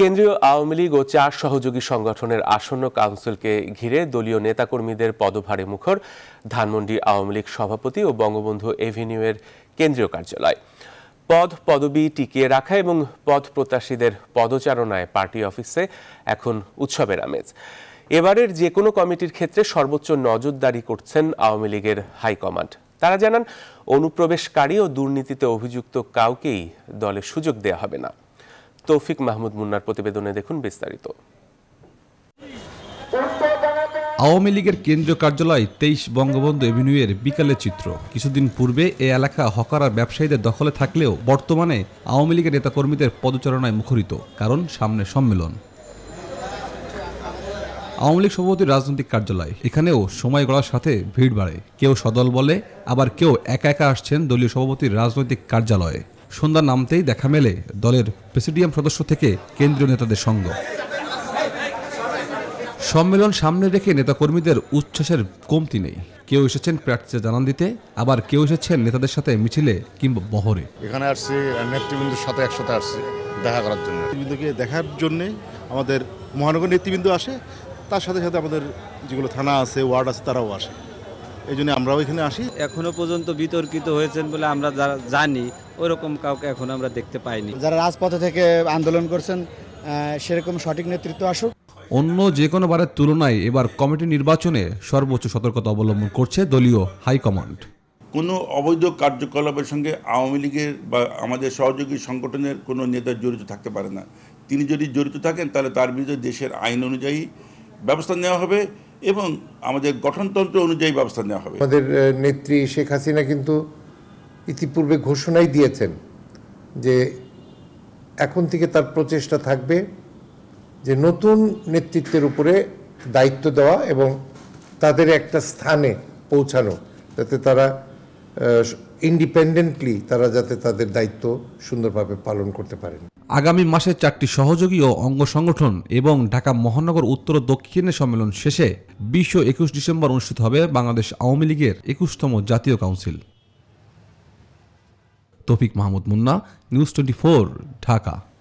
কেন্দ্রীয় আওয়ামী লীগ ও চার সহযোগী সংগঠনের আসন্ন কাউন্সিলকে ঘিরে দলীয় নেতাকর্মীদের পদভারে মুখর ধানমন্ডি আওয়ামী লীগ সভাপতি ও বঙ্গবন্ধু এভিনিউয়ের কেন্দ্রীয় কার্যালয় পদ পদবী টিকিয়ে রাখা এবং পদ প্রত্যাশীদের পদচারণায় পার্টি অফিসে এখন উৎসবের আমেজ এবারের যে কোনো কমিটির ক্ষেত্রে সর্বোচ্চ নজরদারি করছেন আওয়ামী লীগের হাইকমান্ড তারা জানান অনুপ্রবেশকারী ও দুর্নীতিতে অভিযুক্ত কাউকেই দলে সুযোগ দেওয়া হবে না তৌফিক মাহমুদ মুন্নার প্রতিবেদনে দেখুন বিস্তারিত আওয়ামী লীগের কেন্দ্রীয় কার্যালয় তেইশ বঙ্গবন্ধু এভিনিউয়ের বিকালের চিত্র কিছুদিন পূর্বে এ এলাকা হকারার ব্যবসায়ীদের দখলে থাকলেও বর্তমানে আওয়ামী লীগের নেতাকর্মীদের পদচারণায় মুখরিত কারণ সামনে সম্মেলন আওয়ামী লীগ সভাপতির রাজনৈতিক কার্যালয় এখানেও সময় গড়ার সাথে ভিড় বাড়ে কেউ সদল বলে আবার কেউ একা একা আসছেন দলীয় সভাপতির রাজনৈতিক কার্যালয়ে সন্ধ্যা নামতেই দেখা মেলে দলের প্রেসিডিয়াম সদস্য থেকে কেন্দ্রীয় নেতাদের সঙ্গ সম্মেলন সামনে রেখে নেতাকর্মীদের উচ্ছ্বাসের কমতি নেই কেউ এসেছেন প্রার্থীতে জানান দিতে আবার কেউ এসেছেন নেতাদের সাথে মিছিলে কিংবা বহরে এখানে আসছি নেতৃবৃন্দুর সাথে একসাথে আসছি দেখা করার জন্য নেতৃবৃন্দকে দেখার জন্যে আমাদের মহানগর নেতৃবৃন্দ আসে তার সাথে সাথে আমাদের যেগুলো থানা আছে ওয়ার্ড আছে তারাও আসে এই জন্য আমরাও এখানে আসি এখনো পর্যন্ত বিতর্কিত হয়েছেন বলে আমরা যারা জানি ওরকম কাউকে এখন আমরা দেখতে পাইনি যারা রাজপথে থেকে আন্দোলন করছেন সেরকম সঠিক নেতৃত্ব আসুক অন্য যে কোনো বারের তুলনায় এবার কমিটি নির্বাচনে সর্বোচ্চ সতর্কতা অবলম্বন করছে দলীয় হাইকমান্ড কোনো অবৈধ কার্যকলাপের সঙ্গে আওয়ামী লীগের বা আমাদের সহযোগী সংগঠনের কোনো নেতা জড়িত থাকতে পারে না তিনি যদি জড়িত থাকেন তাহলে তার বিরুদ্ধে দেশের আইন অনুযায়ী ব্যবস্থা নেওয়া হবে এবং আমাদের গঠনতন্ত্র অনুযায়ী ব্যবস্থা নেওয়া হবে আমাদের নেত্রী শেখ হাসিনা কিন্তু ইতিপূর্বে ঘোষণাই দিয়েছেন যে এখন থেকে তার প্রচেষ্টা থাকবে যে নতুন নেতৃত্বের উপরে দায়িত্ব দেওয়া এবং তাদের একটা স্থানে পৌঁছানো যাতে তারা ইন্ডিপেন্ডেন্টলি তারা যাতে তাদের দায়িত্ব সুন্দরভাবে পালন করতে পারেন আগামী মাসে চারটি সহযোগী ও অঙ্গ সংগঠন এবং ঢাকা মহানগর উত্তর ও দক্ষিণের সম্মেলন শেষে বিশ্ব একুশ ডিসেম্বর অনুষ্ঠিত হবে বাংলাদেশ আওয়ামী লীগের একুশতম জাতীয় council Tofiq Mahmud Munna news twenty Dhaka